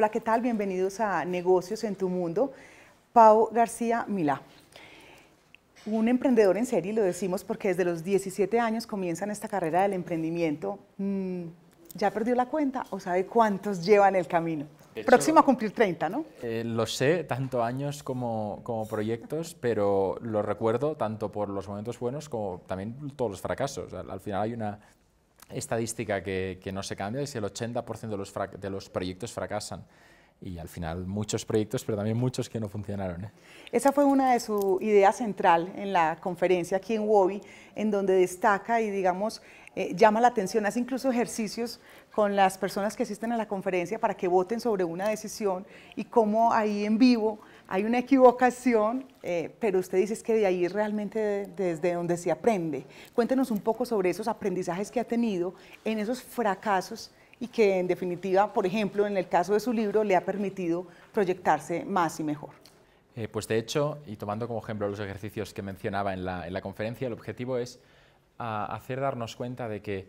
Hola, ¿qué tal? Bienvenidos a Negocios en tu Mundo. Pau García Milá. Un emprendedor en serie, lo decimos porque desde los 17 años comienzan esta carrera del emprendimiento. Mm, ¿Ya perdió la cuenta o sabe cuántos lleva en el camino? Próximo a cumplir 30, ¿no? Eh, lo sé, tanto años como, como proyectos, pero lo recuerdo tanto por los momentos buenos como también todos los fracasos. al final hay una estadística que, que no se cambia es que el 80% de los, de los proyectos fracasan y al final muchos proyectos, pero también muchos que no funcionaron. ¿eh? Esa fue una de su ideas central en la conferencia aquí en WOBI, en donde destaca y, digamos, eh, llama la atención, hace incluso ejercicios con las personas que asisten a la conferencia para que voten sobre una decisión y cómo ahí en vivo hay una equivocación eh, pero usted dice que de ahí realmente desde donde se aprende. Cuéntenos un poco sobre esos aprendizajes que ha tenido en esos fracasos y que en definitiva, por ejemplo, en el caso de su libro, le ha permitido proyectarse más y mejor. Eh, pues de hecho, y tomando como ejemplo los ejercicios que mencionaba en la, conferencia, el objetivo es hacer darnos cuenta de que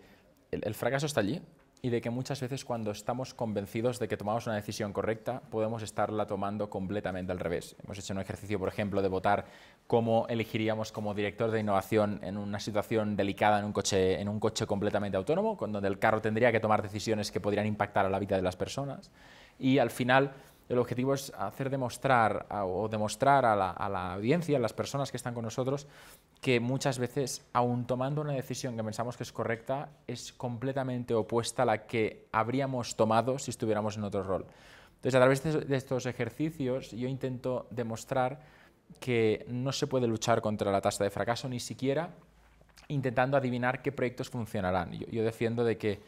el fracaso está allí, y de que muchas veces cuando estamos convencidos de que tomamos una decisión correcta, podemos estarla tomando completamente al revés. Hemos hecho un ejercicio, por ejemplo, de votar cómo elegiríamos como director de innovación en una situación delicada en un coche, en un coche completamente autónomo, con donde el carro tendría que tomar decisiones que podrían impactar a la vida de las personas. Y al final el objetivo es hacer demostrar o demostrar a la, audiencia, a las personas que están con nosotros, que muchas veces, aun tomando una decisión que pensamos que es correcta, es completamente opuesta a la que habríamos tomado si estuviéramos en otro rol. Entonces, a través de estos ejercicios, yo intento demostrar que no se puede luchar contra la tasa de fracaso, ni siquiera intentando adivinar qué proyectos funcionarán. yo defiendo de que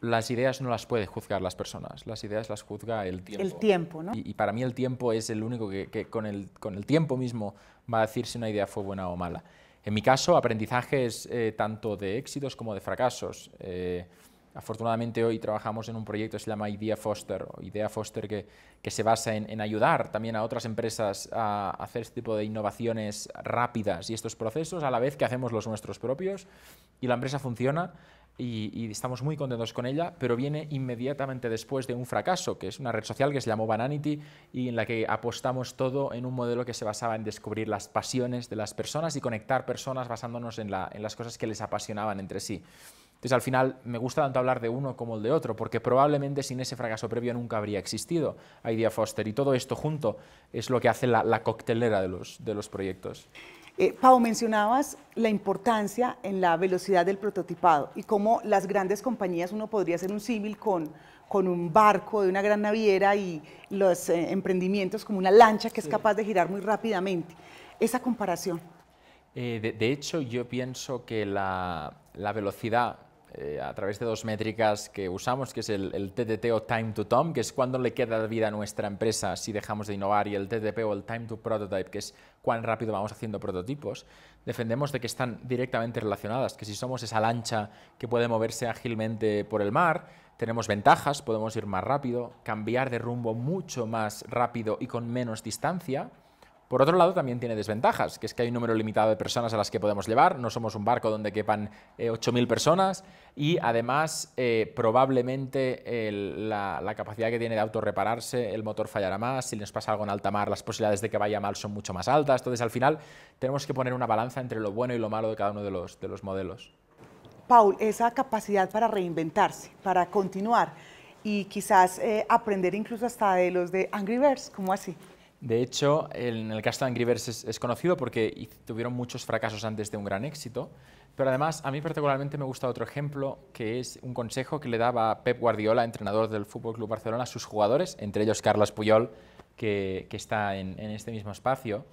las ideas no las puede juzgar las personas, las ideas las juzga el tiempo. El tiempo, Y, para mí el tiempo es el único que, con, el, con el tiempo mismo va a decir si una idea fue buena o mala. En mi caso, aprendizaje es eh, tanto de éxitos como de fracasos. Eh, Afortunadamente hoy trabajamos en un proyecto que se llama Idea Foster, Idea Foster que, se basa en, ayudar también a otras empresas a hacer este tipo de innovaciones rápidas y estos procesos a la vez que hacemos los nuestros propios y la empresa funciona y, estamos muy contentos con ella, pero viene inmediatamente después de un fracaso, que es una red social que se llamó Bananity y en la que apostamos todo en un modelo que se basaba en descubrir las pasiones de las personas y conectar personas basándonos en las cosas que les apasionaban entre sí. Entonces, al final, me gusta tanto hablar de uno como el de otro, porque probablemente sin ese fracaso previo nunca habría existido Idea Foster. Y todo esto junto es lo que hace la, la coctelera de los, de los proyectos. Eh, Pau, mencionabas la importancia en la velocidad del prototipado y cómo las grandes compañías, uno podría ser un símil con, con un barco de una gran naviera y los eh, emprendimientos como una lancha que es capaz de girar muy rápidamente. Esa comparación. Eh, de, hecho, yo pienso que la, la velocidad eh, a través de dos métricas que usamos, que es el, el, TTT o Time to Tom, que es cuándo le queda vida a nuestra empresa si dejamos de innovar, y el TTP o el Time to Prototype, que es cuán rápido vamos haciendo prototipos, defendemos de que están directamente relacionadas, que si somos esa lancha que puede moverse ágilmente por el mar, tenemos ventajas, podemos ir más rápido, cambiar de rumbo mucho más rápido y con menos distancia, por otro lado, también tiene desventajas, que es que hay un número limitado de personas a las que podemos llevar, no somos un barco donde quepan 8.000 eh, personas y además eh, probablemente la, capacidad que tiene de autorrepararse, el motor fallará más, si nos pasa algo en alta mar, las posibilidades de que vaya mal son mucho más altas, entonces al final tenemos que poner una balanza entre lo bueno y lo malo de cada uno de los, de los modelos. Paul, esa capacidad para reinventarse, para continuar y quizás eh, aprender incluso hasta de los de Angry Birds, ¿cómo así? De hecho, en el caso de Angry es, conocido porque tuvieron muchos fracasos antes de un gran éxito, pero además a mí particularmente me gusta otro ejemplo que es un consejo que le daba Pep Guardiola, entrenador del Fútbol Club Barcelona, a sus jugadores, entre ellos Carlos Puyol, que, está en, este mismo espacio,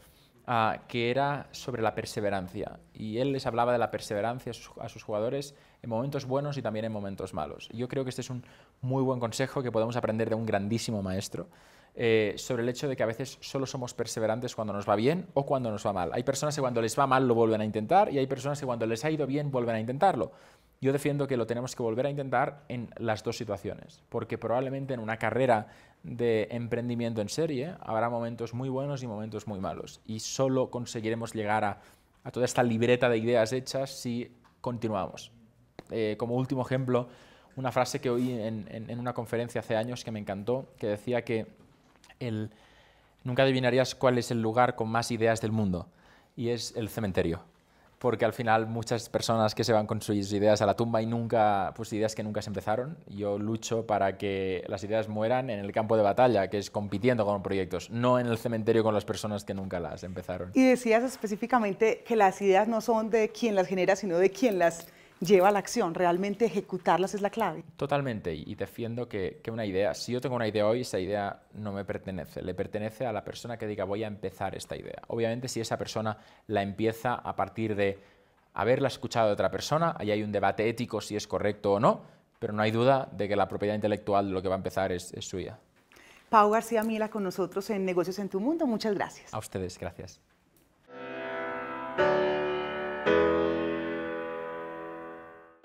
ah, que era sobre la perseverancia. Y él les hablaba de la perseverancia a sus, jugadores en momentos buenos y también en momentos malos. yo creo que este es un muy buen consejo que podemos aprender de un grandísimo maestro. Eh, sobre el hecho de que a veces solo somos perseverantes cuando nos va bien o cuando nos va mal. Hay personas que cuando les va mal lo vuelven a intentar y hay personas que cuando les ha ido bien vuelven a intentarlo. Yo defiendo que lo tenemos que volver a intentar en las dos situaciones, porque probablemente en una carrera de emprendimiento en serie habrá momentos muy buenos y momentos muy malos, y solo conseguiremos llegar a, toda esta libreta de ideas hechas si continuamos. Eh, como último ejemplo, una frase que oí en una conferencia hace años que me encantó, que decía que nunca adivinarías cuál es el lugar con más ideas del mundo, y es el cementerio. Porque al final muchas personas que se van con sus ideas a la tumba y nunca, pues ideas que nunca se empezaron, yo lucho para que las ideas mueran en el campo de batalla, que es compitiendo con proyectos, no en el cementerio con las personas que nunca las empezaron. Y decías específicamente que las ideas no son de quien las genera, sino de quien las lleva a la acción. Realmente ejecutarlas es la clave. Totalmente, y defiendo que, una idea, si yo tengo una idea hoy, esa idea no me pertenece, le pertenece a la persona que diga voy a empezar esta idea. Obviamente si esa persona la empieza a partir de haberla escuchado de otra persona, ahí hay un debate ético si es correcto o no, pero no hay duda de que la propiedad intelectual de lo que va a empezar es, es suya. Pau García Mila con nosotros en Negocios en tu Mundo. Muchas gracias. A ustedes, gracias.